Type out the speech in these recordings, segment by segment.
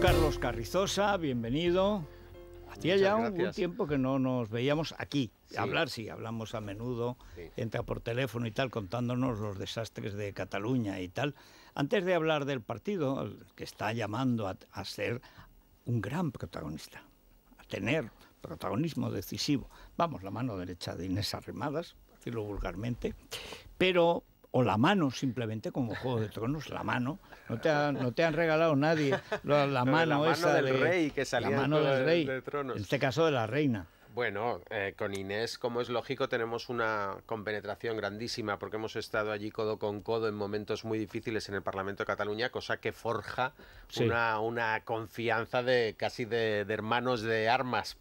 Carlos Carrizosa, bienvenido. Hacía ya un, tiempo que no nos veíamos aquí. Hablar, sí, hablamos a menudo, entra por teléfono y tal, contándonos los desastres de Cataluña y tal. Antes de hablar del partido, que está llamando a, ser un gran protagonista, a tener protagonismo decisivo. Vamos, la mano derecha de Inés Arrimadas, decirlo vulgarmente, pero o la mano simplemente como Juego de Tronos, la mano. No te, no te han regalado nadie la, la, mano, la mano esa del rey que salía mano en este caso de la reina. Bueno, eh, con Inés, como es lógico, tenemos una compenetración grandísima porque hemos estado allí codo con codo en momentos muy difíciles en el Parlamento de Cataluña, cosa que forja una, una, confianza de casi de, hermanos de armas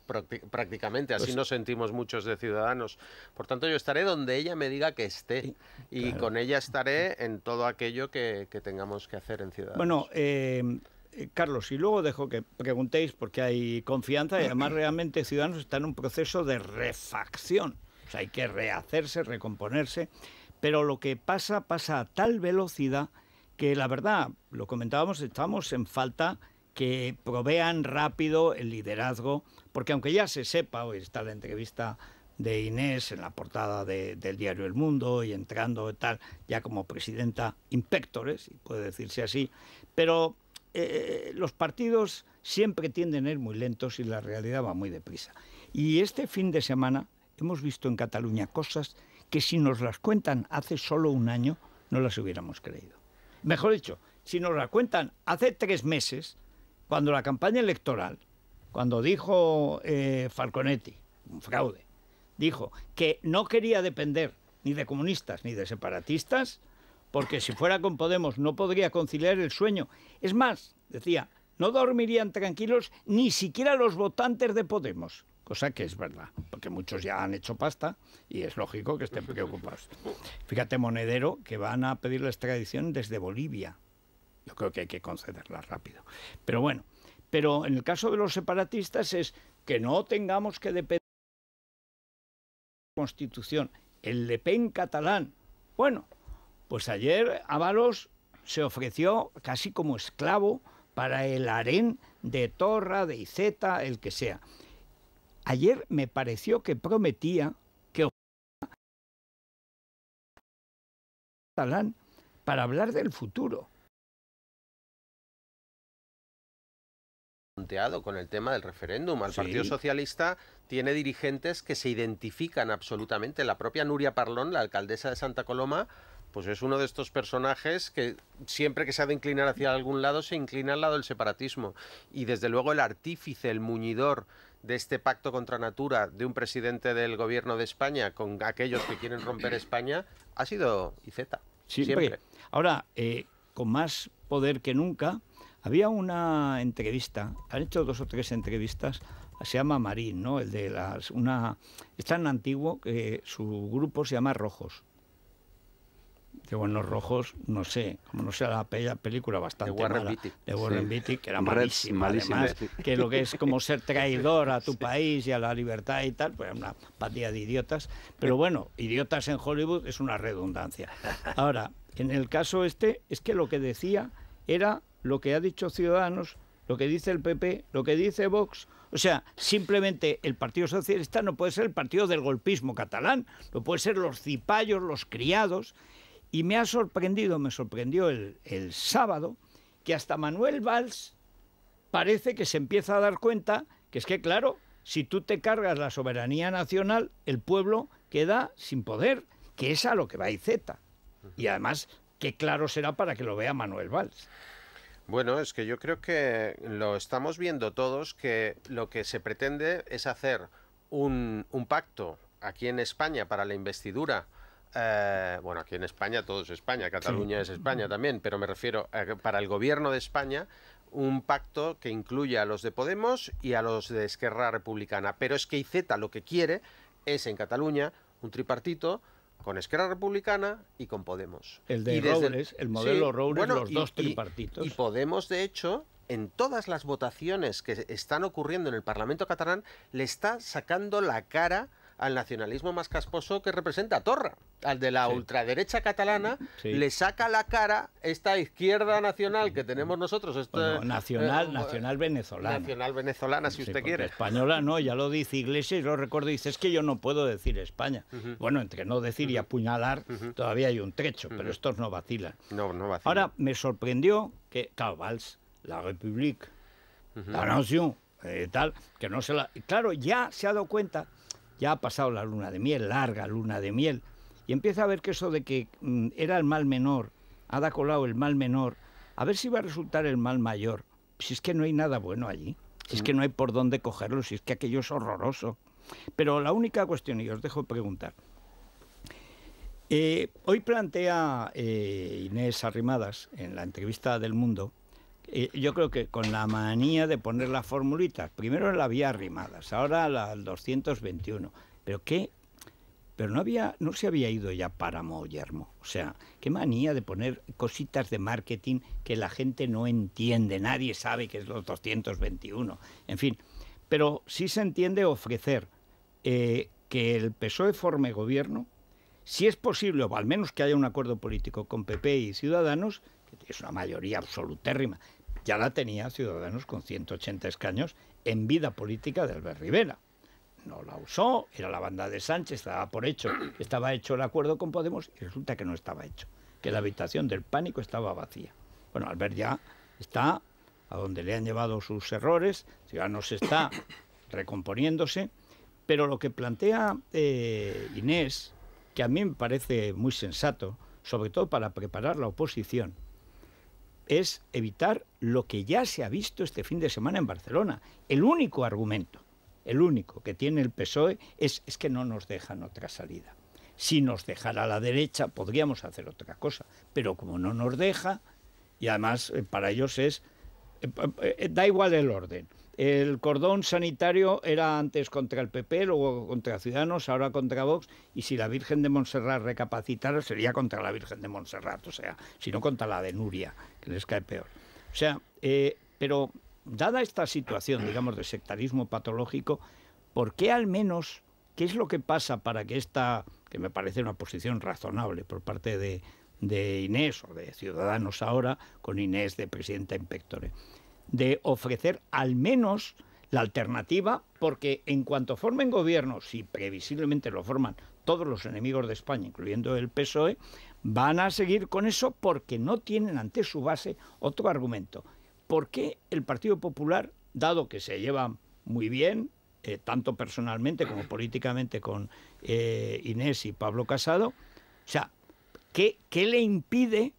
prácticamente. Así pues nos sentimos muchos de ciudadanos. Por tanto, yo estaré donde ella me diga que esté y con ella estaré en todo aquello que, tengamos que hacer en Ciudadanos. Bueno, eh, Carlos, y luego dejo que preguntéis porque hay confianza y además realmente Ciudadanos está en un proceso de refacción. O sea, hay que rehacerse, recomponerse, pero lo que pasa pasa a tal velocidad que la verdad, lo comentábamos, estamos en falta que provean rápido el liderazgo, porque aunque ya se sepa, hoy está la entrevista de Inés en la portada del diario El Mundo y entrando tal, ya como presidenta Inspectores, si puede decirse así, pero eh, eh, los partidos siempre tienden a ir muy lentos y la realidad va muy deprisa. Y este fin de semana hemos visto en Cataluña cosas que si nos las cuentan hace solo un año no las hubiéramos creído. Mejor dicho, si nos las cuentan hace tres meses, cuando la campaña electoral, cuando dijo eh, Falconetti, un fraude, dijo que no quería depender ni de comunistas ni de separatistas, porque si fuera con Podemos no podría conciliar el sueño. Es más, decía, no dormirían tranquilos ni siquiera los votantes de Podemos, cosa que es verdad, porque muchos ya han hecho pasta y es lógico que estén preocupados. Fíjate, Monedero, que van a pedir la extradición desde Bolivia. Yo creo que hay que concederla rápido. Pero bueno, pero en el caso de los separatistas es que no tengamos que depender de la Constitución. El Le Pen catalán. Bueno, pues ayer Ábalos se ofreció casi como esclavo para el harén de Torra, de Iceta, el que sea. Ayer me pareció que prometía que para hablar del futuro. con el tema del referéndum. El Partido Socialista tiene dirigentes que se identifican absolutamente. La propia Nuria Parlón, la alcaldesa de Santa Coloma, pues es uno de estos personajes que siempre que se ha de inclinar hacia algún lado se inclina al lado del separatismo. Y desde luego el artífice, el muñidor de este pacto contra natura de un presidente del gobierno de España con aquellos que quieren romper España ha sido IZ. Siempre. Ahora, eh, con más poder que nunca, había una entrevista, han hecho dos o tres entrevistas se llama Marín, ¿no? El de las una es tan antiguo que su grupo se llama Rojos de Buenos Rojos, no sé, como no sea la película bastante de Warren de que era malísima, que lo que es como ser traidor a tu país y a la libertad y tal, pues una pandilla de idiotas, pero bueno, idiotas en Hollywood es una redundancia. Ahora, en el caso este, es que lo que decía era lo que ha dicho Ciudadanos, lo que dice el PP, lo que dice Vox, o sea, simplemente el Partido Socialista no puede ser el partido del golpismo catalán, no puede ser los cipayos, los criados y me ha sorprendido, me sorprendió el, sábado, que hasta Manuel Valls parece que se empieza a dar cuenta que es que, claro, si tú te cargas la soberanía nacional, el pueblo queda sin poder, que es a lo que va IZ. Y además, qué claro será para que lo vea Manuel Valls. Bueno, es que yo creo que lo estamos viendo todos, que lo que se pretende es hacer un, un pacto aquí en España para la investidura eh, bueno, aquí en España todo es España, Cataluña es España también, pero me refiero para el gobierno de España un pacto que incluya a los de Podemos y a los de Esquerra Republicana. Pero es que IZ lo que quiere es en Cataluña un tripartito con Esquerra Republicana y con Podemos. El de el, modelo sí, los dos tripartitos. y Podemos, de hecho, en todas las votaciones que están ocurriendo en el Parlamento catalán, le está sacando la cara al nacionalismo más casposo que representa Torra. Al de la ultraderecha catalana le saca la cara esta izquierda nacional que tenemos nosotros. Eh, nacional, eh, nacional venezolana. Nacional venezolana, si usted quiere. Española no, ya lo dice Iglesias y lo recuerdo dice, es que yo no puedo decir España. Bueno, entre no decir y apuñalar todavía hay un trecho, pero estos no vacilan. No, no vacilan. Ahora, me sorprendió que, Cabals, la República, la Nación, eh, tal, que no se la... Claro, ya se ha dado cuenta ya ha pasado la luna de miel, larga luna de miel, y empieza a ver que eso de que mm, era el mal menor, ha da colado el mal menor, a ver si va a resultar el mal mayor. Si es que no hay nada bueno allí, si es que no hay por dónde cogerlo, si es que aquello es horroroso. Pero la única cuestión, y os dejo preguntar, eh, hoy plantea eh, Inés Arrimadas en la entrevista del Mundo eh, yo creo que con la manía de poner las formulitas, primero la había rimadas, ahora la 221, pero qué pero no había no se había ido ya para o O sea, qué manía de poner cositas de marketing que la gente no entiende, nadie sabe que es los 221. En fin, pero sí se entiende ofrecer eh, que el PSOE forme gobierno, si es posible, o al menos que haya un acuerdo político con PP y Ciudadanos, que es una mayoría absolutérrima, ya la tenía Ciudadanos con 180 escaños en vida política de Albert Rivera. No la usó, era la banda de Sánchez, estaba por hecho, estaba hecho el acuerdo con Podemos y resulta que no estaba hecho, que la habitación del pánico estaba vacía. Bueno, Albert ya está a donde le han llevado sus errores, Ciudadanos está recomponiéndose, pero lo que plantea eh, Inés, que a mí me parece muy sensato, sobre todo para preparar la oposición, es evitar lo que ya se ha visto este fin de semana en Barcelona. El único argumento, el único que tiene el PSOE es, que no nos dejan otra salida. Si nos dejara la derecha podríamos hacer otra cosa, pero como no nos deja, y además eh, para ellos es, eh, eh, da igual el orden, el cordón sanitario era antes contra el PP, luego contra Ciudadanos, ahora contra Vox, y si la Virgen de Montserrat recapacitara sería contra la Virgen de Montserrat, o sea, si no contra la de Nuria, que les cae peor. O sea, eh, pero dada esta situación, digamos, de sectarismo patológico, ¿por qué al menos, qué es lo que pasa para que esta, que me parece una posición razonable por parte de, Inés o de Ciudadanos ahora, con Inés de presidenta en de ofrecer al menos la alternativa, porque en cuanto formen gobierno, si previsiblemente lo forman todos los enemigos de España, incluyendo el PSOE, van a seguir con eso porque no tienen ante su base otro argumento. ¿Por qué el Partido Popular, dado que se lleva muy bien, eh, tanto personalmente como políticamente con eh, Inés y Pablo Casado, o sea, ¿qué, qué le impide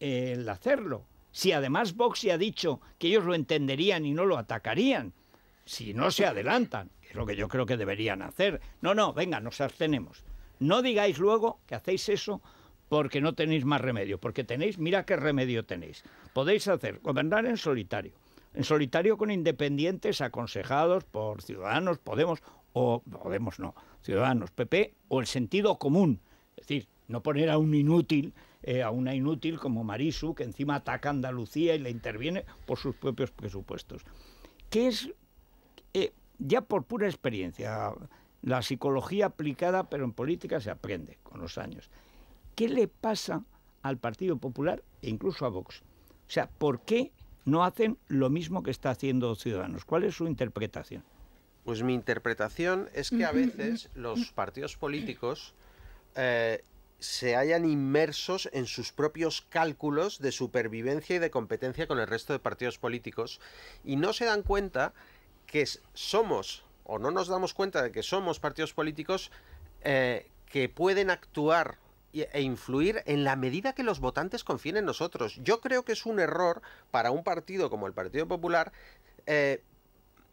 eh, el hacerlo? Si además Vox ya ha dicho que ellos lo entenderían y no lo atacarían, si no se adelantan, que es lo que yo creo que deberían hacer. No, no, venga, nos abstenemos. No digáis luego que hacéis eso porque no tenéis más remedio, porque tenéis, mira qué remedio tenéis. Podéis hacer, gobernar en solitario, en solitario con independientes aconsejados por Ciudadanos, Podemos o Podemos no, Ciudadanos, PP o el sentido común. Es decir, no poner a un inútil eh, a una inútil como Marisu, que encima ataca a Andalucía y le interviene por sus propios presupuestos. Que es, eh, ya por pura experiencia, la psicología aplicada, pero en política se aprende con los años. ¿Qué le pasa al Partido Popular e incluso a Vox? O sea, ¿por qué no hacen lo mismo que está haciendo Ciudadanos? ¿Cuál es su interpretación? Pues mi interpretación es que a veces los partidos políticos eh, se hayan inmersos en sus propios cálculos de supervivencia y de competencia con el resto de partidos políticos y no se dan cuenta que somos o no nos damos cuenta de que somos partidos políticos eh, que pueden actuar e influir en la medida que los votantes confíen en nosotros. Yo creo que es un error para un partido como el Partido Popular eh,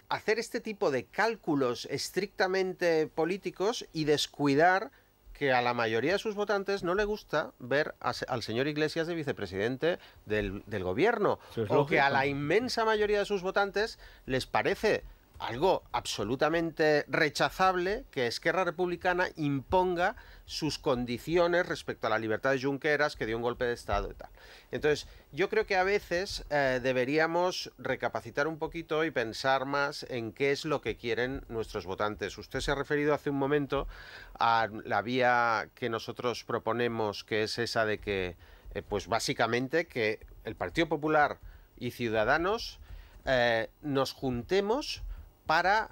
hacer este tipo de cálculos estrictamente políticos y descuidar que a la mayoría de sus votantes no le gusta ver al señor Iglesias de vicepresidente del, gobierno. lo o que a la inmensa mayoría de sus votantes les parece algo absolutamente rechazable que Esquerra Republicana imponga sus condiciones respecto a la libertad de Junqueras que dio un golpe de Estado y tal. Entonces, yo creo que a veces eh, deberíamos recapacitar un poquito y pensar más en qué es lo que quieren nuestros votantes. Usted se ha referido hace un momento a la vía que nosotros proponemos, que es esa de que, eh, pues básicamente, que el Partido Popular y Ciudadanos eh, nos juntemos para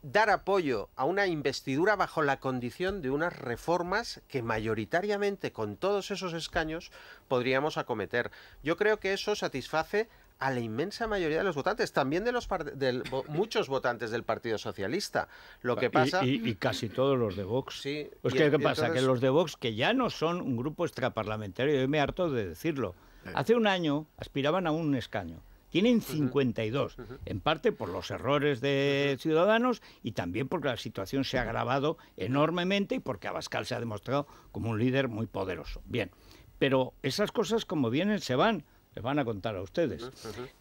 dar apoyo a una investidura bajo la condición de unas reformas que mayoritariamente con todos esos escaños podríamos acometer. Yo creo que eso satisface a la inmensa mayoría de los votantes, también de los muchos votantes del Partido Socialista. Lo que pasa y, casi todos los de Vox. pues que, ¿qué pasa? Que los de Vox, que ya no son un grupo extraparlamentario, yo me harto de decirlo. Hace un año aspiraban a un escaño tienen 52, en parte por los errores de Ciudadanos y también porque la situación se ha agravado enormemente y porque Abascal se ha demostrado como un líder muy poderoso. Bien, pero esas cosas como vienen se van, les van a contar a ustedes.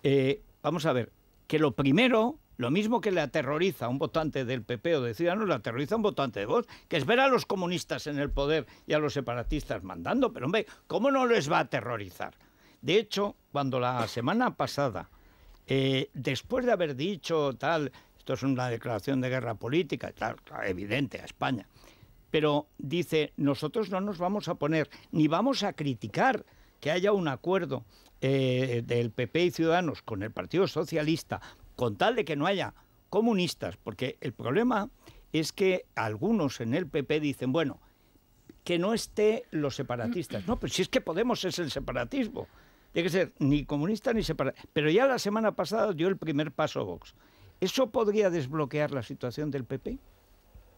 Eh, vamos a ver, que lo primero, lo mismo que le aterroriza a un votante del PP o de Ciudadanos, le aterroriza a un votante de Vox, que es ver a los comunistas en el poder y a los separatistas mandando, pero hombre, ¿cómo no les va a aterrorizar? De hecho, cuando la semana pasada, eh, después de haber dicho tal, esto es una declaración de guerra política, tal, evidente a España, pero dice, nosotros no nos vamos a poner, ni vamos a criticar que haya un acuerdo eh, del PP y Ciudadanos con el Partido Socialista, con tal de que no haya comunistas, porque el problema es que algunos en el PP dicen, bueno, que no esté los separatistas. No, pero si es que Podemos es el separatismo. Tiene que ser ni comunista ni separatista. Pero ya la semana pasada dio el primer paso Vox. ¿Eso podría desbloquear la situación del PP?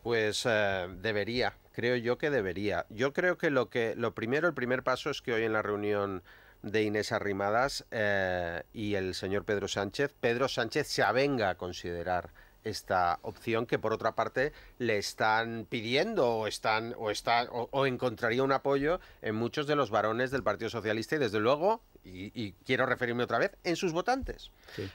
Pues eh, debería, creo yo que debería. Yo creo que lo que lo primero, el primer paso es que hoy en la reunión de Inés Arrimadas eh, y el señor Pedro Sánchez, Pedro Sánchez se avenga a considerar esta opción que por otra parte le están pidiendo o están o está o encontraría un apoyo en muchos de los varones del Partido Socialista y desde luego y, quiero referirme otra vez, en sus votantes.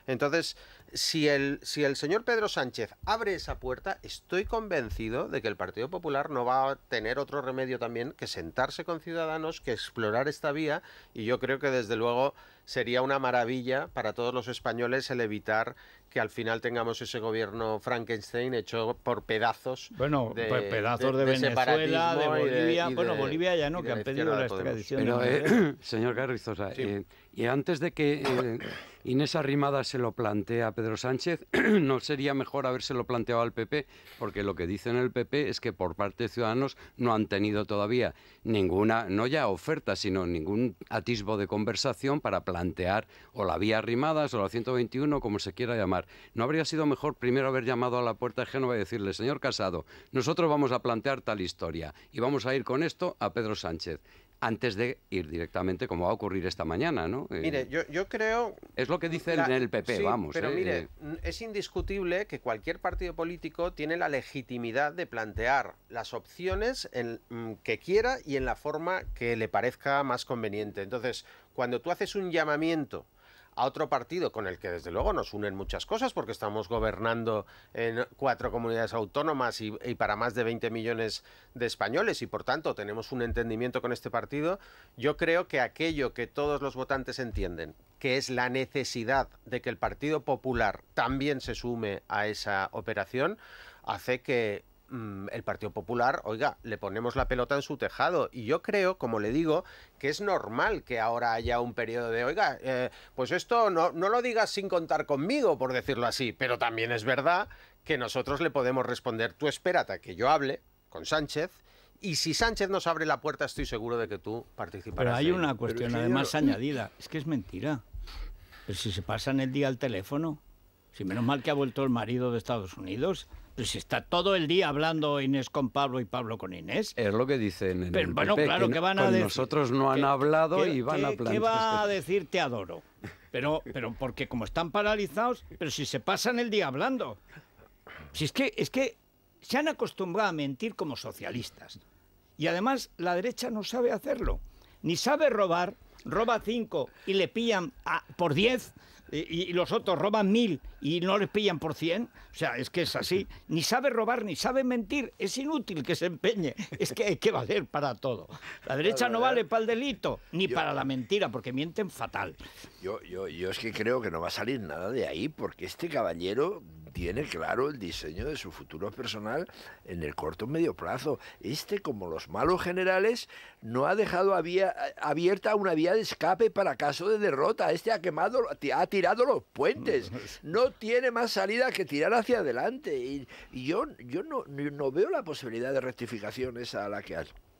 Entonces, si el, si el señor Pedro Sánchez abre esa puerta, estoy convencido de que el Partido Popular no va a tener otro remedio también que sentarse con ciudadanos, que explorar esta vía, y yo creo que desde luego sería una maravilla para todos los españoles el evitar que al final tengamos ese gobierno Frankenstein hecho por pedazos. Bueno, de, pues pedazos de, Venezuela, de Bolivia. bueno, Bolivia ya no, que han pedido la extradición. Eh, señor Carrizosa, eh, y antes de que eh, Inés Arrimada se lo plantee a Pedro Sánchez, ¿no sería mejor habérselo planteado al PP? Porque lo que dicen el PP es que por parte de Ciudadanos no han tenido todavía ninguna, no ya oferta, sino ningún atisbo de conversación para plantear o la vía Arrimadas o la 121, como se quiera llamar. ¿No habría sido mejor primero haber llamado a la puerta de Génova y decirle, señor Casado, nosotros vamos a plantear tal historia y vamos a ir con esto a Pedro Sánchez? antes de ir directamente, como va a ocurrir esta mañana, ¿no? Eh, mire, yo, creo... Es lo que dice el PP, vamos. Pero ¿eh? mire, eh, es indiscutible que cualquier partido político tiene la legitimidad de plantear las opciones en, mm, que quiera y en la forma que le parezca más conveniente. Entonces, cuando tú haces un llamamiento a otro partido con el que desde luego nos unen muchas cosas porque estamos gobernando en cuatro comunidades autónomas y, para más de 20 millones de españoles y por tanto tenemos un entendimiento con este partido, yo creo que aquello que todos los votantes entienden que es la necesidad de que el Partido Popular también se sume a esa operación, hace que Mm, el Partido Popular, oiga, le ponemos la pelota en su tejado. Y yo creo, como le digo, que es normal que ahora haya un periodo de, oiga, eh, pues esto no, lo digas sin contar conmigo, por decirlo así, pero también es verdad que nosotros le podemos responder, tú espérate a que yo hable con Sánchez. Y si Sánchez nos abre la puerta, estoy seguro de que tú participarás. Pero hay una cuestión además añadida. Es que es mentira. Pero si se pasan el día al teléfono, si menos mal que ha vuelto el marido de Estados Unidos, pues está todo el día hablando Inés con Pablo y Pablo con Inés. Es lo que dicen en bueno, claro que, van a con decir, nosotros no han hablado y van a plantear. ¿Qué va este a decir te adoro? Pero, pero porque como están paralizados, pero si se pasan el día hablando. Si es que, es que se han acostumbrado a mentir como socialistas. Y además la derecha no sabe hacerlo ni sabe robar, roba cinco y le pillan por diez, y, los otros roban mil y no les pillan por cien. O sea, es que es así. Ni sabe robar, ni sabe mentir. Es inútil que se empeñe. Es que hay que valer para todo. La derecha no vale para el delito, ni para la mentira, porque mienten fatal. Yo, yo es que creo que no va a salir nada de ahí, porque este caballero tiene claro el diseño de su futuro personal en el corto medio plazo. Este, como los malos generales, no ha dejado abierta una vía de escape para caso de derrota. Este ha quemado, ha tirado los puentes. No tiene más salida que tirar hacia adelante. Y, yo, yo no, veo la posibilidad de rectificación esa a la que,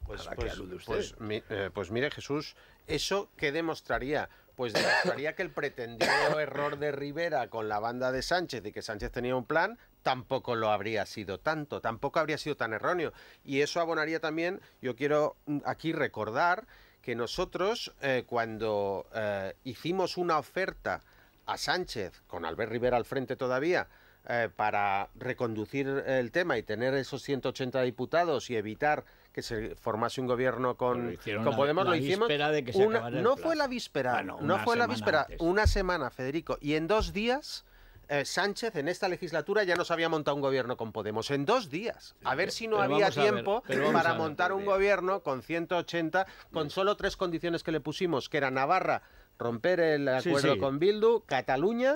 pues, a, pues, alude usted. Pues, eh, pues mire, Jesús, eso que demostraría pues demostraría que el pretendido error de Rivera con la banda de Sánchez, y que Sánchez tenía un plan, tampoco lo habría sido tanto, tampoco habría sido tan erróneo. Y eso abonaría también, yo quiero mm, aquí recordar que nosotros eh, cuando eh, hicimos una oferta a Sánchez, con Albert Rivera al frente todavía, eh, para reconducir el tema y tener esos 180 diputados y evitar que se formase un gobierno con, Podemos, lo hicimos. no fue la víspera, no fue la víspera, una semana, Federico, y en dos días. Eh, Sánchez en esta legislatura ya nos había montado un gobierno con Podemos en dos días. A ver si no había tiempo para montar un gobierno con 180, con solo tres condiciones que le pusimos, que era Navarra, romper el acuerdo con Bildu, Cataluña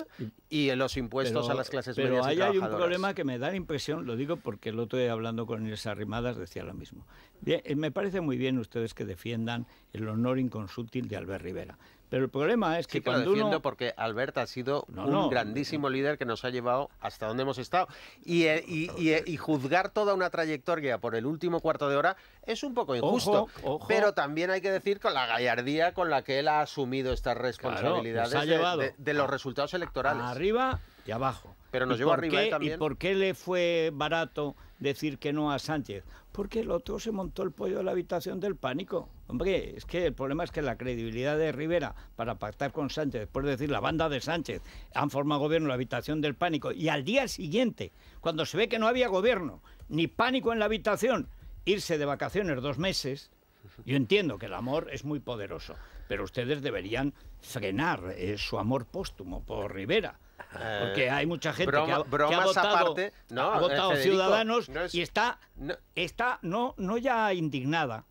y los impuestos a las clases pero Pero ahí hay un problema que me da la impresión, lo digo porque el otro día hablando con Inés Arrimadas decía lo mismo. Eh, me parece muy bien ustedes que defiendan el honor inconsútil de Albert Rivera. Pero el problema es que sí, cuando porque Albert ha sido un grandísimo líder que nos ha llevado hasta donde hemos estado. Eh, eh, y, juzgar toda una trayectoria por el último cuarto de hora es un poco injusto. Pero también hay que decir con la gallardía con la que él ha asumido estas pues responsabilidades de, de, los resultados electorales. Arriba y abajo. Pero nos llevó arriba ¿eh? también. ¿Y por qué le fue barato decir que no a Sánchez? Porque el otro se montó el pollo de la habitación del pánico. Hombre, es que el problema es que la credibilidad de Rivera para pactar con Sánchez, después de decir la banda de Sánchez, han formado gobierno en la habitación del pánico, y al día siguiente, cuando se ve que no había gobierno, ni pánico en la habitación, irse de vacaciones dos meses, yo entiendo que el amor es muy poderoso, pero ustedes deberían frenar eh, su amor póstumo por Rivera. Eh, porque hay mucha gente que, ha, votado, aparte, este, Ciudadanos y está, no ya indignada,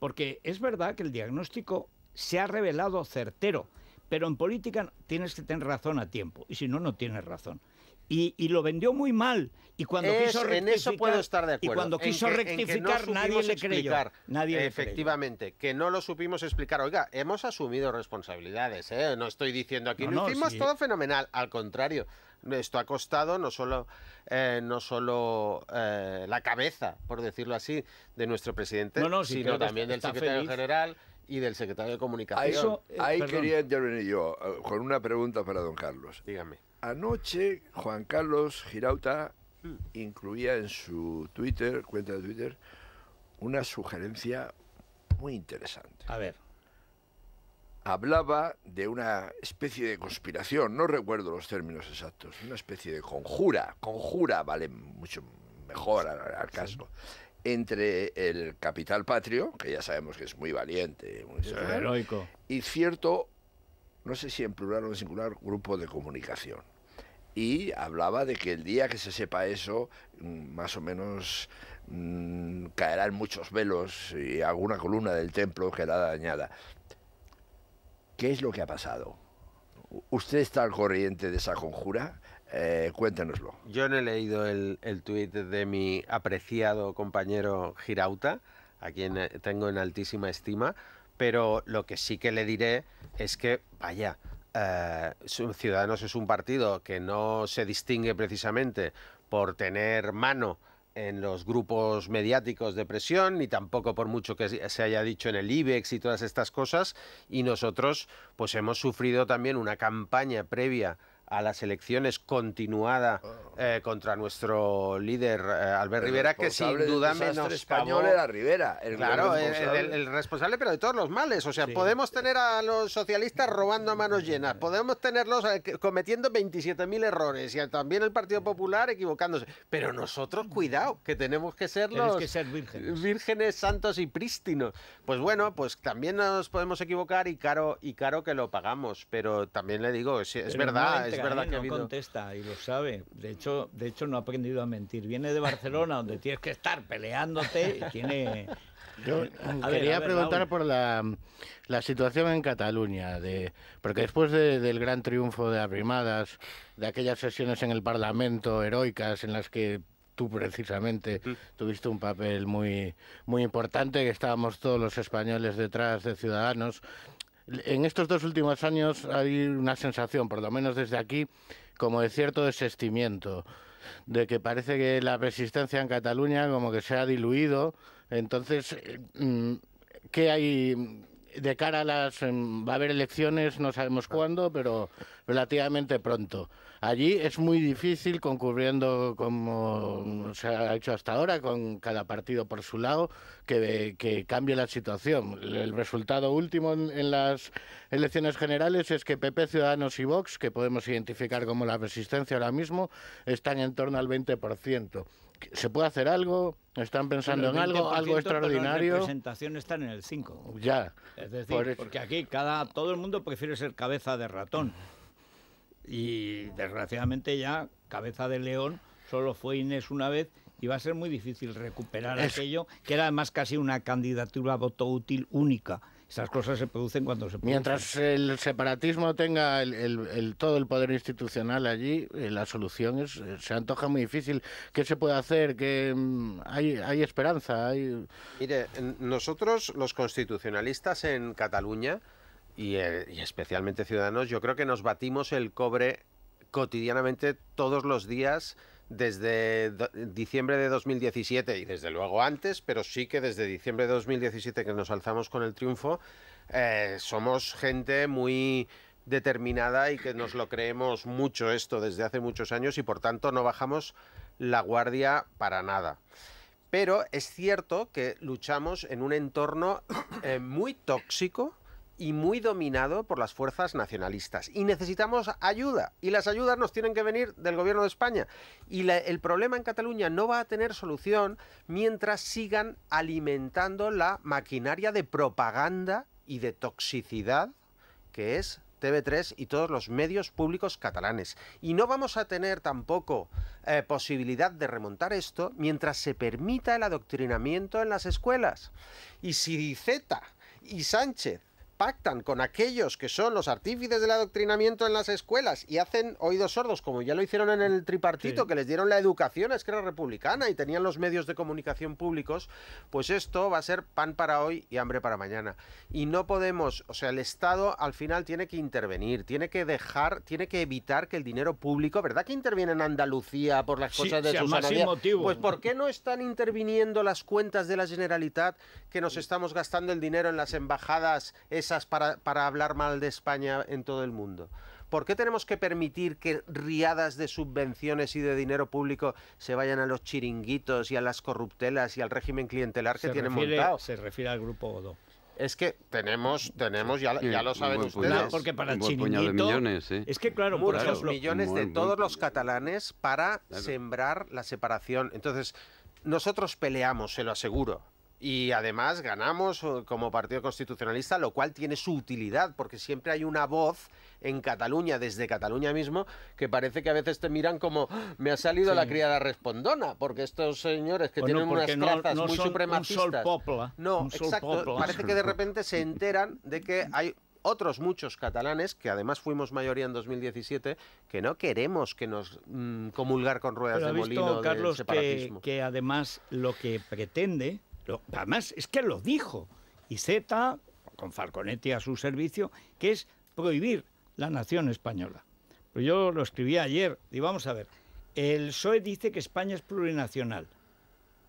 porque es verdad que el diagnóstico se ha revelado certero, pero en política tienes que tener razón a tiempo, y si no, no tienes razón y, lo vendió muy mal. Y cuando quiso rectificar, en eso puedo estar de acuerdo. Y cuando quiso rectificar, nadie le creyó. Nadie efectivamente, que no lo supimos explicar. Oiga, hemos asumido responsabilidades. ¿eh? No estoy diciendo aquí, no, lo hicimos todo fenomenal. Al contrario, esto ha costado no solo, eh, no solo eh, la cabeza, por decirlo así, de nuestro presidente, sino también del secretario general y del secretario de comunicación. ahí quería intervenir yo con una pregunta para don Carlos. Dígame. Anoche Juan Carlos Girauta mm. incluía en su Twitter, cuenta de Twitter, una sugerencia muy interesante. A ver. Hablaba de una especie de conspiración, no recuerdo los términos exactos, una especie de conjura, conjura vale mucho mejor al, caso, entre el capital patrio, que ya sabemos que es muy valiente, muy y cierto, no sé si en plural o en singular, grupo de comunicación y hablaba de que el día que se sepa eso, mm, más o menos mm, caerán muchos velos y alguna columna del templo quedará dañada. ¿Qué es lo que ha pasado? ¿Usted está al corriente de esa conjura? Eh, cuéntenoslo. Yo no he leído el, tweet de mi apreciado compañero Girauta, a quien eh, tengo en altísima estima, pero lo que sí que le diré es que, vaya, eh, Ciudadanos es un partido que no se distingue precisamente por tener mano en los grupos mediáticos de presión, ni tampoco por mucho que se haya dicho en el IBEX y todas estas cosas. Y nosotros, pues hemos sufrido también una campaña previa a las elecciones continuadas ah. eh, contra nuestro líder eh, Albert Rivera, que sin duda menos español era Rivera. El claro, El, responsable, pero de todos los males. O sea, podemos tener a los socialistas robando a manos llenas, podemos tenerlos eh, cometiendo 27.000 errores y también el Partido Popular equivocándose. Pero nosotros, cuidado, que tenemos que ser los vírgenes. santos y prístinos. Pues bueno, pues también nos podemos equivocar y caro y caro que lo pagamos. Pero también le digo, es verdad es verdad que no contesta y lo sabe. De hecho, de hecho no ha aprendido a mentir. Viene de Barcelona, donde tienes que estar peleándote tiene Yo quería preguntar por la, la, situación en Cataluña, de, porque después del gran triunfo de Abrimadas, de aquellas sesiones en el Parlamento heroicas en las que tú precisamente tuviste un papel muy, muy importante, que estábamos todos los españoles detrás de Ciudadanos, en estos dos últimos años hay una sensación, por lo menos desde aquí, como de cierto desestimiento, de que parece que la resistencia en Cataluña como que se ha diluido. Entonces, mm, ¿qué hay de cara a las... Mm, va a haber elecciones, no sabemos cuándo, pero relativamente pronto. Allí es muy difícil concurriendo como se ha hecho hasta ahora, con cada partido por su lado, que, que cambie la situación. El resultado último en, las elecciones generales es que PP, Ciudadanos y Vox, que podemos identificar como la resistencia ahora mismo, están en torno al 20%. ¿Se puede hacer algo? ¿Están pensando en algo? ¿Algo extraordinario? La representación está en el 5. Ya. Es decir, porque aquí cada, todo el mundo prefiere ser cabeza de ratón. Y desgraciadamente ya cabeza de león solo fue Inés una vez y va a ser muy difícil recuperar aquello que era además casi una candidatura voto útil única. Esas cosas se producen cuando se Mientras el separatismo tenga todo el poder institucional allí, eh, la solución es, eh, se antoja muy difícil. ¿Qué se puede hacer? que mm, hay, esperanza? Mire, nosotros los constitucionalistas en Cataluña eh, y, especialmente Ciudadanos, yo creo que nos batimos el cobre cotidianamente todos los días desde diciembre de 2017 y desde luego antes, pero sí que desde diciembre de 2017 que nos alzamos con el triunfo, eh, somos gente muy determinada y que nos lo creemos mucho esto desde hace muchos años y por tanto no bajamos la guardia para nada. Pero es cierto que luchamos en un entorno eh, muy tóxico, y muy dominado por las fuerzas nacionalistas. Y necesitamos ayuda. Y las ayudas nos tienen que venir del gobierno de España. Y el problema en Cataluña no va a tener solución mientras sigan alimentando la maquinaria de propaganda y de toxicidad que es TV3 y todos los medios públicos catalanes. Y no vamos a tener tampoco eh, posibilidad de remontar esto mientras se permita el adoctrinamiento en las escuelas. Y si Z y Sánchez pactan con aquellos que son los artífices del adoctrinamiento en las escuelas y hacen oídos sordos, como ya lo hicieron en el tripartito, que les dieron la educación a era Republicana y tenían los medios de comunicación públicos, pues esto va a ser pan para hoy y hambre para mañana. Y no podemos, o sea, el Estado al final tiene que intervenir, tiene que dejar, tiene que evitar que el dinero público, ¿verdad que interviene en Andalucía por las cosas de sanidad? Pues ¿por qué no están interviniendo las cuentas de la Generalitat que nos mm. estamos gastando el dinero en las embajadas? para, hablar mal de España en todo el mundo? ¿Por qué tenemos que permitir que riadas de subvenciones y de dinero público se vayan a los chiringuitos y a las corruptelas y al régimen clientelar que tienen montado? Se refiere al grupo Godó. Es que tenemos, tenemos ya, lo saben ustedes. porque para chiringuito, es que claro, muchos millones de todos los catalanes para sembrar la separación. Entonces, nosotros peleamos, se lo aseguro, y además ganamos eh, como Partido Constitucionalista, lo cual tiene su utilidad, porque siempre hay una voz en Cataluña, desde Cataluña mismo, que parece que a veces te miran como ah, me ha salido la criada respondona, porque estos señores que tienen unas trazas muy supremacistas. sol popla, no, exacto. Parece que de repente se enteran de que hay otros muchos catalanes, que además fuimos mayoría en 2017, que no queremos que nos mm, comulgar con ruedas de molino Carlos, del separatismo. Que, que además lo que pretende además, es que lo dijo. Y con Falconetti a su servicio, que es prohibir la nación española. Pero pues yo lo escribí ayer. Y vamos a ver, el PSOE dice que España es plurinacional,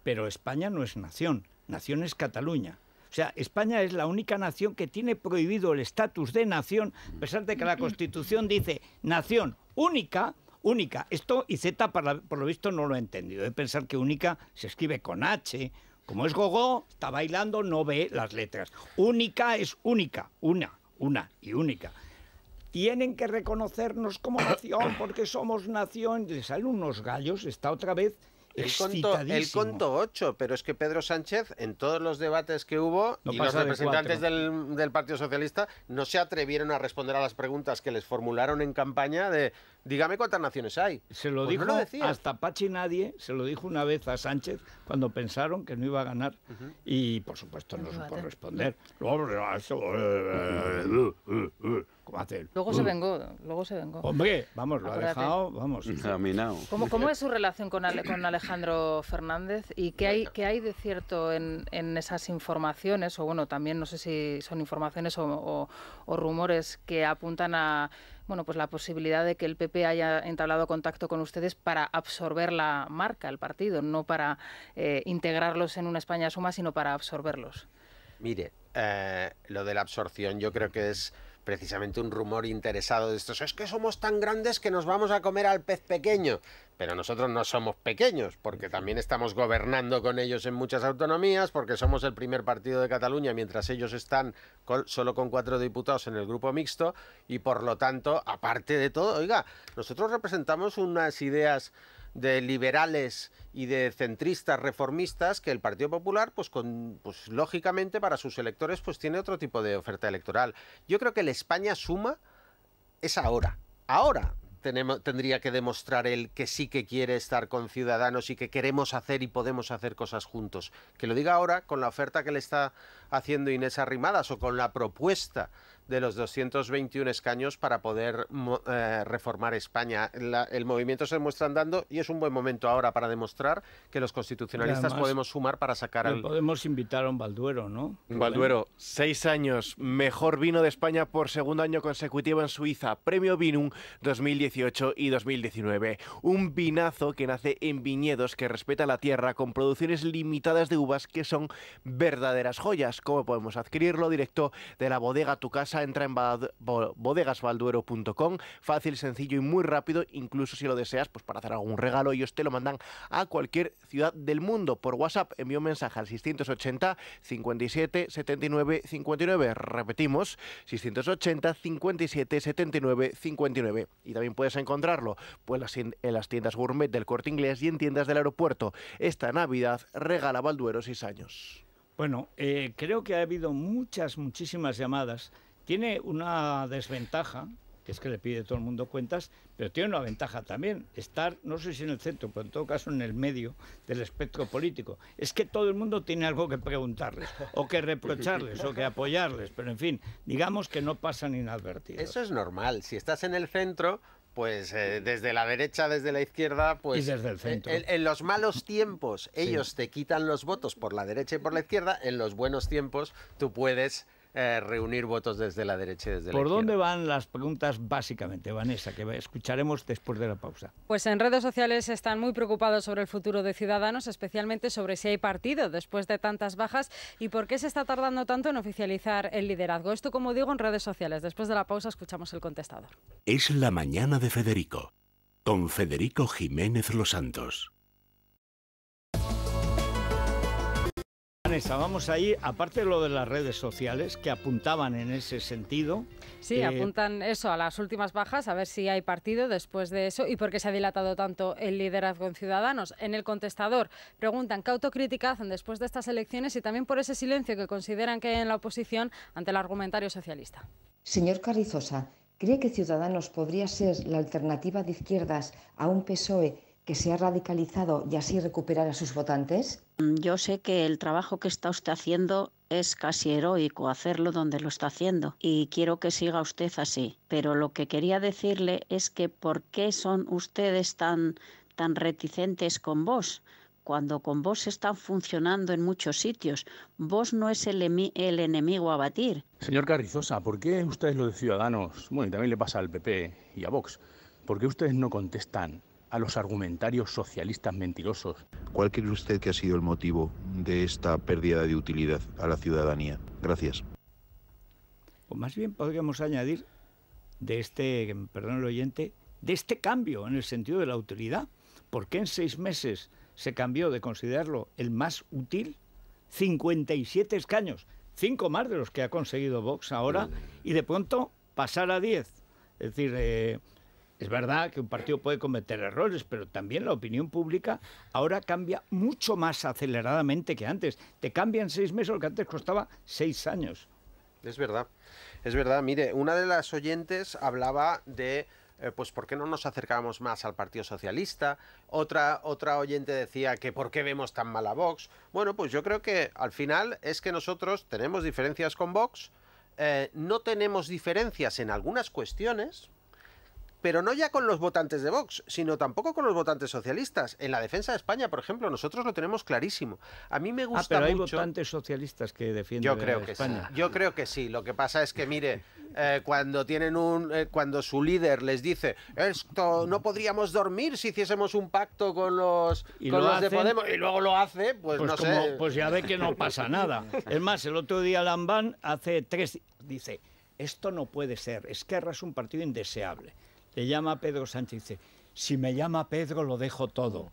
pero España no es nación. Nación es Cataluña. O sea, España es la única nación que tiene prohibido el estatus de nación, a pesar de que la Constitución dice nación única, única. Esto y por lo visto, no lo ha entendido. De pensar que única se escribe con H como es gogo, está bailando, no ve las letras. Única es única, una, una y única. Tienen que reconocernos como nación porque somos nación. Les salen unos gallos, está otra vez el conto, ocho, pero es que Pedro Sánchez, en todos los debates que hubo, y los representantes del, Partido Socialista no se atrevieron a responder a las preguntas que les formularon en campaña de dígame cuántas naciones hay. Se lo pues dijo hasta Pachi Nadie, se lo dijo una vez a Sánchez cuando pensaron que no iba a ganar. Y por supuesto no supo responder. Mm. Luego se vengó, luego Hombre, vamos, lo ha dejado, vamos. Caminado. ¿Cómo, es su relación con, con Alejandro Fernández y qué hay, qué hay de cierto en, esas informaciones, o bueno, también no sé si son informaciones o, rumores que apuntan a bueno, pues la posibilidad de que el PP haya entablado contacto con ustedes para absorber la marca, el partido, no para eh, integrarlos en una España suma, sino para absorberlos. Mire, eh, lo de la absorción yo creo que es precisamente un rumor interesado de estos, es que somos tan grandes que nos vamos a comer al pez pequeño. Pero nosotros no somos pequeños, porque también estamos gobernando con ellos en muchas autonomías, porque somos el primer partido de Cataluña, mientras ellos están solo con cuatro diputados en el grupo mixto, y por lo tanto, aparte de todo, oiga, nosotros representamos unas ideas de liberales y de centristas reformistas que el Partido Popular, pues, con, pues lógicamente para sus electores, pues tiene otro tipo de oferta electoral. Yo creo que el España suma es ahora. Ahora tendría que demostrar él que sí que quiere estar con Ciudadanos y que queremos hacer y podemos hacer cosas juntos. Que lo diga ahora con la oferta que le está haciendo Inés Arrimadas o con la propuesta de los 221 escaños para poder eh, reformar España. el movimiento se muestra andando y es un buen momento ahora para demostrar que los constitucionalistas podemos sumar para sacar al... Podemos invitar a un Balduero, ¿no? Balduero, seis años, mejor vino de España por segundo año consecutivo en Suiza, Premio Vinum 2018 y 2019. Un vinazo que nace en viñedos que respeta la tierra con producciones limitadas de uvas que son verdaderas joyas. ¿Cómo podemos adquirirlo? Directo de la bodega a tu casa entra en bodegasvalduero.com, fácil, sencillo y muy rápido, incluso si lo deseas, pues para hacer algún regalo, ellos te lo mandan a cualquier ciudad del mundo. Por WhatsApp envío un mensaje al 680 57 79 59. Repetimos, 680 57 79 59. Y también puedes encontrarlo pues, en las tiendas gourmet del corte inglés y en tiendas del aeropuerto. Esta Navidad regala Balduero 6 años. Bueno, eh, creo que ha habido muchas, muchísimas llamadas tiene una desventaja, que es que le pide todo el mundo cuentas, pero tiene una ventaja también, estar, no sé si en el centro, pero en todo caso en el medio del espectro político. Es que todo el mundo tiene algo que preguntarles, o que reprocharles, o que apoyarles, pero en fin, digamos que no pasan inadvertidos. Eso es normal, si estás en el centro, pues eh, desde la derecha, desde la izquierda, pues... desde el centro. En, los malos tiempos ellos te quitan los votos por la derecha y por la izquierda, en los buenos tiempos tú puedes eh, reunir votos desde la derecha y desde la ¿Por dónde van las preguntas básicamente, Vanessa, que escucharemos después de la pausa? Pues en redes sociales están muy preocupados sobre el futuro de Ciudadanos, especialmente sobre si hay partido después de tantas bajas y por qué se está tardando tanto en oficializar el liderazgo. Esto, como digo, en redes sociales. Después de la pausa escuchamos el contestador. Es la mañana de Federico, con Federico Jiménez Los Santos. vamos ahí, aparte de lo de las redes sociales que apuntaban en ese sentido. Sí, eh, apuntan eso, a las últimas bajas, a ver si hay partido después de eso y por qué se ha dilatado tanto el liderazgo en Ciudadanos. En el contestador preguntan qué autocrítica hacen después de estas elecciones y también por ese silencio que consideran que hay en la oposición ante el argumentario socialista. Señor Carrizosa, ¿cree que Ciudadanos podría ser la alternativa de izquierdas a un PSOE que se ha radicalizado y así recuperar a sus votantes? Mm, yo sé que el trabajo que está usted haciendo es casi heroico hacerlo donde lo está haciendo y quiero que siga usted así. Pero lo que quería decirle es que ¿por qué son ustedes tan, tan reticentes con vos? Cuando con vos están funcionando en muchos sitios, vos no es el, enemigo a batir. Señor Carrizosa, ¿por qué ustedes los de Ciudadanos, bueno, y también le pasa al PP y a Vox, ¿por qué ustedes no contestan a los argumentarios socialistas mentirosos. ¿Cuál cree usted que ha sido el motivo de esta pérdida de utilidad a la ciudadanía? Gracias. O más bien podríamos añadir de este, perdón el oyente, de este cambio en el sentido de la utilidad. ...porque en seis meses se cambió de considerarlo el más útil? 57 escaños, cinco más de los que ha conseguido Vox ahora, y de pronto pasar a 10. Es decir, eh, es verdad que un partido puede cometer errores, pero también la opinión pública ahora cambia mucho más aceleradamente que antes. Te cambian seis meses lo que antes costaba seis años. Es verdad, es verdad. Mire, una de las oyentes hablaba de eh, pues por qué no nos acercábamos más al Partido Socialista. Otra, otra oyente decía que por qué vemos tan mal a Vox. Bueno, pues yo creo que al final es que nosotros tenemos diferencias con Vox, eh, no tenemos diferencias en algunas cuestiones, pero no ya con los votantes de Vox, sino tampoco con los votantes socialistas. En la defensa de España, por ejemplo, nosotros lo tenemos clarísimo. A mí me ah, gusta pero hay votantes socialistas que defienden Yo creo que España. Sí. Yo creo que sí. Lo que pasa es que mire, eh, cuando tienen un eh, cuando su líder les dice, "Esto no podríamos dormir si hiciésemos un pacto con los de Podemos" y luego lo hace, pues, pues no sé. Pues ya ve que no pasa nada. Es más, el otro día Lambán hace tres dice, "Esto no puede ser. Esquerra es un partido indeseable." Se llama Pedro Sánchez dice, si me llama Pedro lo dejo todo.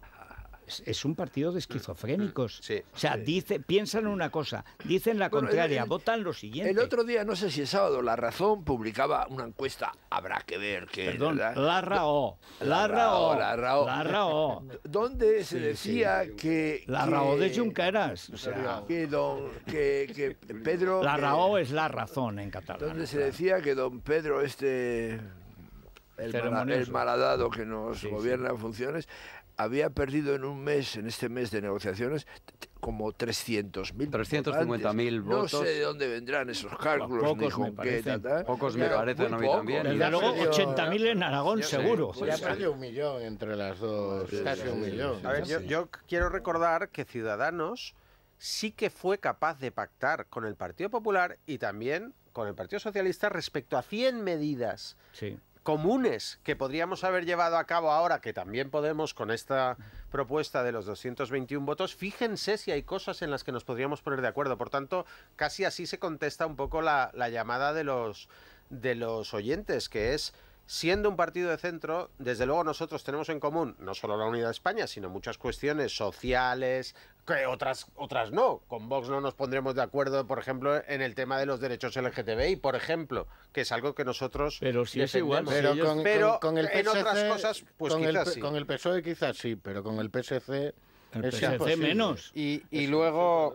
Es, un partido de esquizofrénicos. Mm, mm, mm. o sea, dice, piensan una cosa, dicen la contraria, votan lo siguiente. El otro día, no sé si es sábado, La Razón publicaba una encuesta, habrá que ver que... Perdón, La Rao. La Raó, La Raó. La Rao. Donde se decía que... La Raó de Junqueras. O que, Pedro... La Raó es la razón en catalán. Donde se decía que don Pedro este el, malado que nos gobierna en funciones, había perdido en un mes, en este mes de negociaciones, como 300.000 350.000 votos. No sé de dónde vendrán esos cálculos. pocos, me parecen, pocos me parecen a mí también. ¿eh? Y luego 80.000 en Aragón, seguro. ya un millón entre las dos. casi un millón. A ver, yo, yo quiero recordar que Ciudadanos sí que fue capaz de pactar con el Partido Popular y también con el Partido Socialista respecto a 100 medidas sí comunes que podríamos haber llevado a cabo ahora, que también podemos con esta propuesta de los 221 votos, fíjense si hay cosas en las que nos podríamos poner de acuerdo. Por tanto, casi así se contesta un poco la, llamada de los, de los oyentes, que es... Siendo un partido de centro, desde luego nosotros tenemos en común no solo la unidad de España, sino muchas cuestiones sociales, que otras, otras no. Con Vox no nos pondremos de acuerdo, por ejemplo, en el tema de los derechos LGTBI, por ejemplo, que es algo que nosotros. Pero si es igual, pero, con, el en otras cosas, pues quizás sí. Con el PSOE quizás sí, pero con el PSC. menos. Y, luego,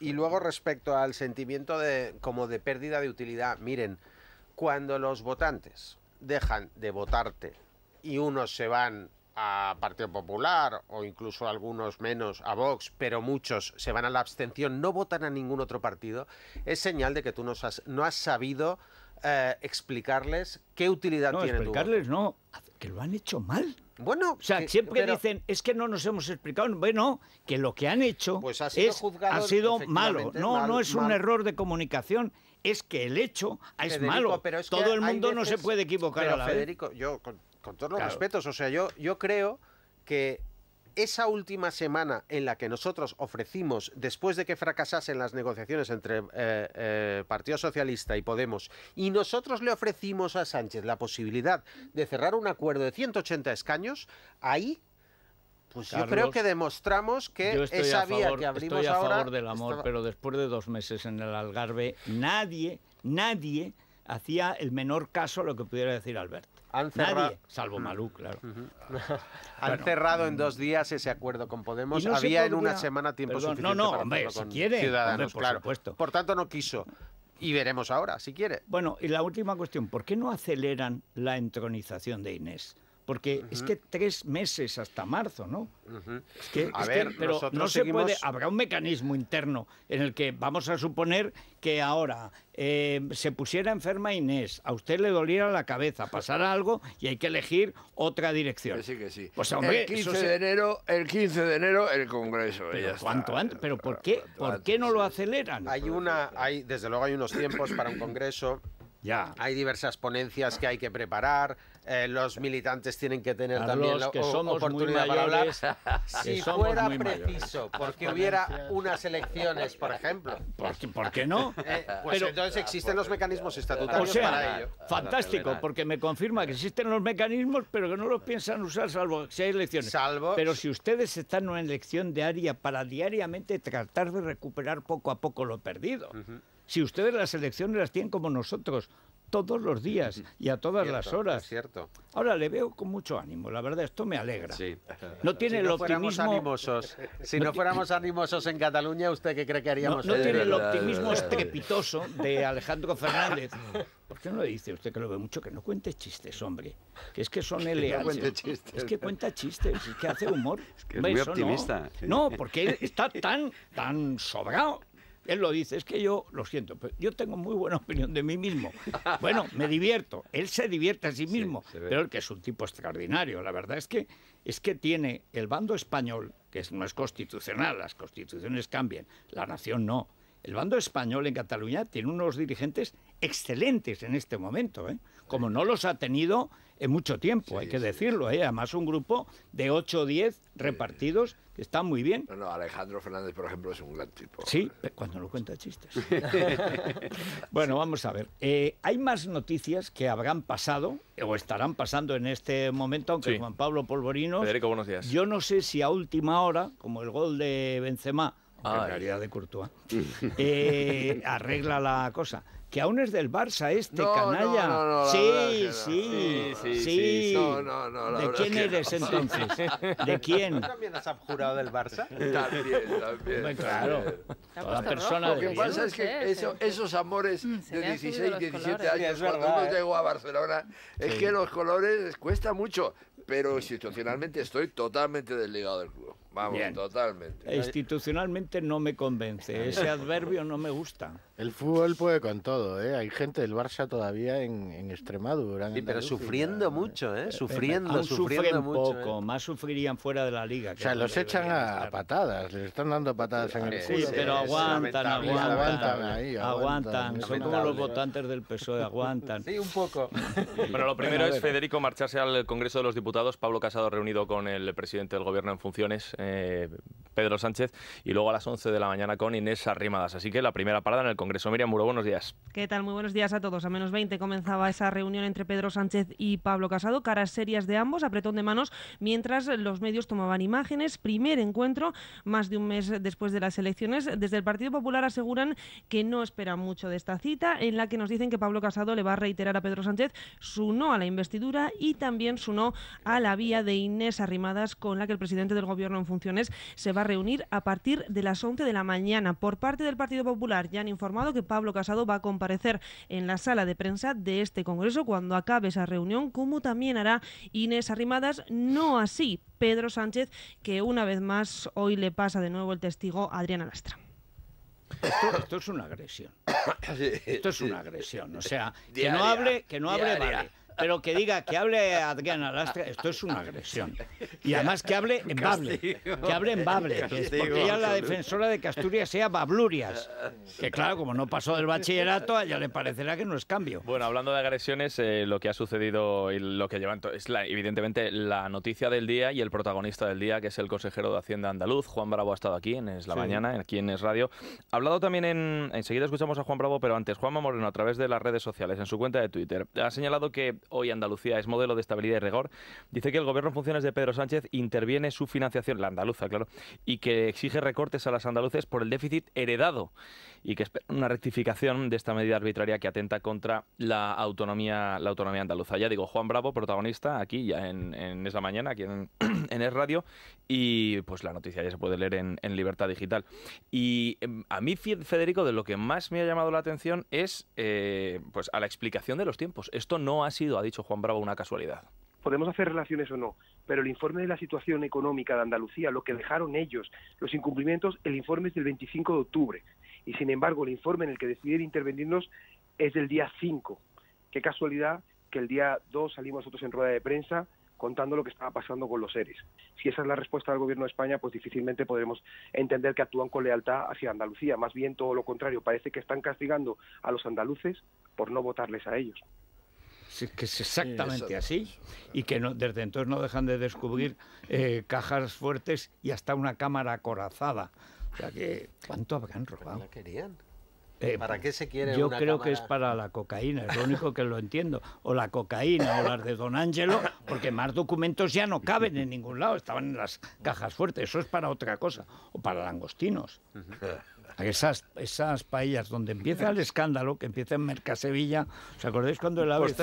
y luego respecto al sentimiento de, como de pérdida de utilidad, miren, cuando los votantes dejan de votarte y unos se van a Partido Popular o incluso algunos menos a Vox, pero muchos se van a la abstención, no votan a ningún otro partido, es señal de que tú no has, no has sabido eh, explicarles qué utilidad no, tiene explicarles no, que lo han hecho mal. Bueno, o sea, siempre dicen, es que no nos hemos explicado, bueno, que lo que han hecho pues ha sido, ha sido malo, no, no es un error de comunicación, es que el hecho es malo. Pero es Todo el mundo no se puede equivocar a Federico, yo con, todos los respetos, o sea, yo, yo creo que esa última semana en la que nosotros ofrecimos, después de que fracasasen las negociaciones entre eh, eh, Partido Socialista y Podemos, y nosotros le ofrecimos a Sánchez la posibilidad de cerrar un acuerdo de 180 escaños, ahí pues yo creo que demostramos que esa vía que abrimos estoy a favor del amor, pero después de dos meses en el Algarve, nadie, nadie hacía el menor caso a lo que pudiera decir Alberto. Nadie, salvo mm. Malú, claro. Han cerrado en mm. dos días ese acuerdo con Podemos. Había en una semana tiempo suficiente. No, no, hombre, si quiere. Ciudadanos, por Supuesto. Por tanto, no quiso. Y veremos ahora, si quiere. Bueno, y la última cuestión. ¿Por qué no aceleran la entronización de Inés? porque es que tres meses hasta marzo, ¿no? es que, a ver, no se puede, habrá un mecanismo interno en el que vamos a suponer que ahora eh, se pusiera enferma Inés, a usted le doliera la cabeza, pasara algo y hay que elegir otra dirección. Que sí, sí. Pues, el 15 de enero, el 15 de enero el Congreso. Pero, ¿cuánto antes? pero ¿por qué, ¿por qué no lo aceleran? Hay una, hay, desde luego hay unos tiempos para un Congreso. Ya. Hay diversas ponencias que hay que preparar, eh, los militantes tienen que tener también la que oportunidad para hablar. Si fuera preciso, porque hubiera unas elecciones, por ejemplo. ¿Por, qué no? Eh, pues entonces existen los mecanismos estatutarios para ello. Fantástico, porque me confirma que existen los mecanismos, pero que no los piensan usar salvo si hay elecciones. Salvo. Pero si ustedes están en una elección diaria para diariamente tratar de recuperar poco a poco lo perdido. Si ustedes las elecciones las tienen como nosotros, todos los días y a todas las horas. Ahora le veo con mucho ánimo, la verdad, esto me alegra. No tiene el optimismo. si no, fuéramos animosos en Cataluña, ¿usted qué cree que haríamos? No, tiene el optimismo estrepitoso de Alejandro Fernández. ¿Por qué no le dice usted que lo ve mucho? Que no cuente chistes, hombre. Que es que son LH. es que cuenta chistes, es que hace humor. Es que es muy optimista. No, porque está tan, tan sobrado él lo dice, es que yo lo siento, pero yo tengo muy buena opinión de mí mismo. Bueno, me divierto, él se divierte a sí mismo, pero el que es un tipo extraordinario, la verdad es que es que tiene el bando español, que no es constitucional, las constituciones cambian, la nación no. El bando español en Cataluña tiene unos dirigentes excelentes en este momento, ¿eh? como no los ha tenido en mucho tiempo, hay que decirlo. ¿eh? Además, un grupo de 8 o 10 repartidos que están muy bien. No, Alejandro Fernández, por ejemplo, es un gran tipo. Sí, eh, cuando nos cuenta chistes. bueno, vamos a ver. Eh, hay más noticias que habrán pasado o estarán pasando en este momento, aunque Juan Pablo Polvorino. buenos días. Yo no sé si a última hora, como el gol de Benzema, en realidad de Courtois, arregla la cosa que aún es del Barça este canalla. No, no, sí, sí, sí, ¿De quién eres entonces? ¿De quién? ¿Tú también has jurado del Barça? También, también. claro. Toda persona Lo que pasa es que esos amores mm, de 16, 17 años, cuando uno eh. a Barcelona, es que los colores cuesta mucho, pero situacionalmente estoy totalmente desligado del club. Vamos, totalmente. E institucionalmente no me convence, ese adverbio no me gusta. El fútbol puede con todo, ¿eh? Hay gente del Barça todavía en, Extremadura. sí, pero sufriendo mucho, ¿eh? Sufriendo, Aún sufriendo mucho. poco, ¿eh? más sufrirían fuera de la liga. o sea, los echan a patadas, les están dando patadas en el Sí, pero aguantan, aguantan. Son como los votantes del PSOE, aguantan. Sí, un poco. Pero lo primero es, Federico, marcharse al Congreso de los Diputados. Pablo Casado reunido con el presidente del Gobierno en funciones eh, Pedro Sánchez, y luego a las 11 de la mañana con Inés Arrimadas. Así que la primera parada en el Congreso. Miriam Muro, buenos días. ¿Qué tal? Muy buenos días a todos. A menos 20 comenzaba esa reunión entre Pedro Sánchez y Pablo Casado, caras serias de ambos, apretón de manos, mientras los medios tomaban imágenes. Primer encuentro, más de un mes después de las elecciones. Desde el Partido Popular aseguran que no esperan mucho de esta cita, en la que nos dicen que Pablo Casado le va a reiterar a Pedro Sánchez su no a la investidura y también su no a la vía de Inés Arrimadas, con la que el presidente del Gobierno en funciones se va a reunir a partir de las 11 de la mañana. Por parte del Partido Popular ya han informado que Pablo Casado va a comparecer en la sala de prensa de este Congreso cuando acabe esa reunión, como también hará Inés Arrimadas, no así Pedro Sánchez, que una vez más hoy le pasa de nuevo el testigo a Adriana Lastra. Esto, esto, es una agresión. Esto es una agresión. O sea, que no hable, que no hable, vale pero que diga que hable Adriana Lastra, esto es una agresión. Y además que hable en Bable, que hable en Bable, porque la defensora de que Asturias sea Bablurias, que claro, como no pasó del bachillerato, ya le parecerá que no es cambio. Bueno, hablando de agresiones, eh, lo que ha sucedido y lo que llevan es evidentemente la noticia del día y el protagonista del día, que es el consejero de Hacienda andaluz, Juan Bravo ha estado aquí en Es la Mañana, aquí en Es Radio. Ha hablado también en... Enseguida escuchamos a Juan Bravo, pero antes Juan Moreno, a través de las redes sociales, en su cuenta de Twitter, ha señalado que hoy Andalucía es modelo de estabilidad y rigor, dice que el gobierno en funciones de Pedro Sánchez interviene su financiación, la andaluza, claro, y que exige recortes a las andaluces por el déficit heredado y que es una rectificación de esta medida arbitraria que atenta contra la autonomía, la autonomía andaluza. Ya digo, Juan Bravo, protagonista, aquí ya en, en Mañana, aquí en, en Es Radio, y pues la noticia ya se puede leer en, Libertad Digital. Y em, a mí, Federico, de lo que más me ha llamado la atención es eh, pues a la explicación de los tiempos. Esto no ha sido, ha dicho Juan Bravo, una casualidad. Podemos hacer relaciones o no, pero el informe de la situación económica de Andalucía, lo que dejaron ellos, los incumplimientos, el informe es del 25 de octubre, y sin embargo el informe en el que deciden intervenirnos es del día 5. Qué casualidad que el día 2 salimos nosotros en rueda de prensa contando lo que estaba pasando con los seres. Si esa es la respuesta del Gobierno de España, pues difícilmente podremos entender que actúan con lealtad hacia Andalucía. Más bien todo lo contrario, parece que están castigando a los andaluces por no votarles a ellos. Sí, que es exactamente así y que no, desde entonces no dejan de descubrir eh, cajas fuertes y hasta una cámara acorazada ¿Cuánto habrán robado? Eh, ¿Para pues, qué se quiere Yo creo que es para la cocaína, es lo único que lo entiendo. O la cocaína o las de Don Ángelo, porque más documentos ya no caben en ningún lado, estaban en las cajas fuertes. Eso es para otra cosa. O para langostinos. Esas, esas paellas donde empieza el escándalo, que empieza en Mercasevilla, ¿os acordáis cuando el ABC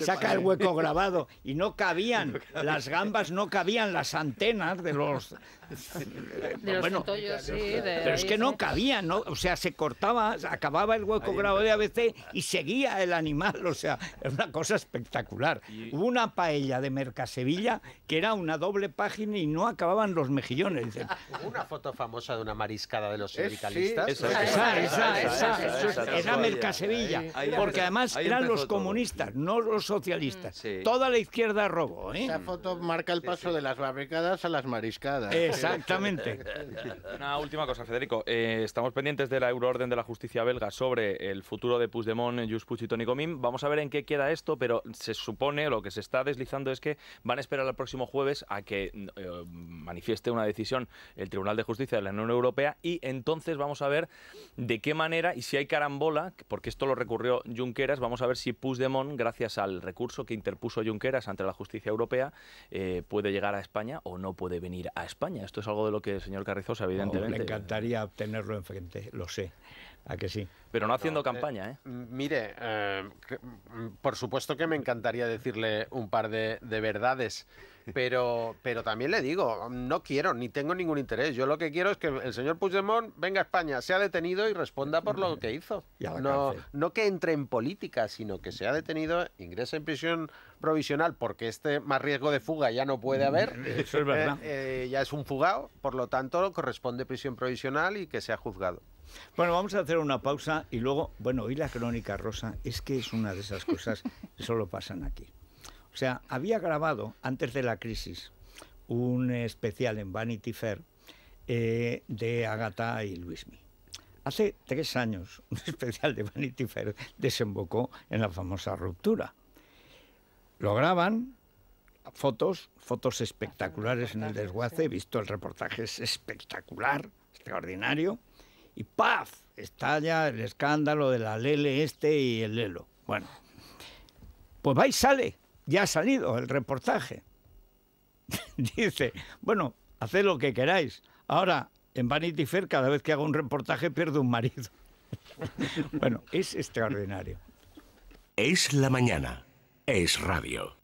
saca, el hueco grabado y no cabían, las gambas no cabían, las antenas de los, de los bueno, sí, pero es que no cabía, ¿no? O sea, se cortaba, acababa el hueco grado de ABC y seguía el animal, o sea, es una cosa espectacular. Hubo una paella de Mercasevilla que era una doble página y no acababan los mejillones. Hubo una foto famosa de una mariscada de los eh, sindicalistas. Es, esa, esa, Mercasevilla, porque además eran los comunistas, no los socialistas. Toda la izquierda robó, ¿eh? Esa foto marca el paso de las barricadas a las mariscadas. Exactamente. Una última cosa, Federico. Eh, estamos pendientes de la euroorden de la justicia belga sobre el futuro de Puigdemont, Jus y Tony Comín. Vamos a ver en qué queda esto, pero se supone, lo que se está deslizando es que van a esperar el próximo jueves a que eh, manifieste una decisión el Tribunal de Justicia de la Unión Europea y entonces vamos a ver de qué manera y si hay carambola, porque esto lo recurrió Junqueras, vamos a ver si Puigdemont, gracias al recurso que interpuso Junqueras ante la justicia europea, eh, puede llegar a España o no puede venir a España. Esto es algo de lo que el señor Carrizosa, evidentemente. Me encantaría tenerlo enfrente, lo sé. ¿A que sí? Pero no haciendo eh, campaña, ¿eh? mire, eh, por supuesto que me encantaría decirle un par de, verdades, pero, pero también le digo, no quiero ni tengo ningún interés. Yo lo que quiero es que el señor Puigdemont venga a España, sea detenido y responda por lo que hizo. No, no que entre en política, sino que sea detenido, ingrese en prisión provisional, porque este más riesgo de fuga ya no puede mm, haber. es verdad. Eh, ya es un fugado, por lo tanto corresponde prisión provisional y que sea juzgado. Bueno, vamos a hacer una pausa y luego, bueno, y la crónica rosa es que es una de esas cosas que solo pasan aquí. O sea, había grabado antes de la crisis un especial en Vanity Fair eh, de Agatha y Luismi. Hace tres años un especial de Vanity Fair desembocó en la famosa ruptura. Lo graban, fotos, fotos espectaculares en el desguace, he visto el reportaje, es espectacular, extraordinario y ¡paf! Estalla el escándalo de la Lele este y el Lelo. Bueno, pues va y sale, ya ha salido el reportaje. Dice, bueno, haced lo que queráis. Ahora, en Vanity Fair, cada vez que hago un reportaje pierdo un marido. bueno, es extraordinario. Es la mañana, es radio.